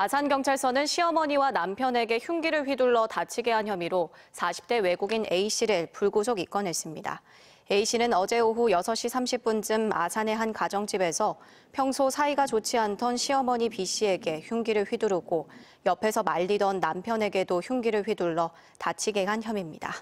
아산경찰서는 시어머니와 남편에게 흉기를 휘둘러 다치게 한 혐의로 40대 외국인 A씨를 불구속 입건했습니다. A씨는 어제 오후 6시 30분쯤 아산의 한 가정집에서 평소 사이가 좋지 않던 시어머니 B씨에게 흉기를 휘두르고 옆에서 말리던 남편에게도 흉기를 휘둘러 다치게 한 혐의입니다.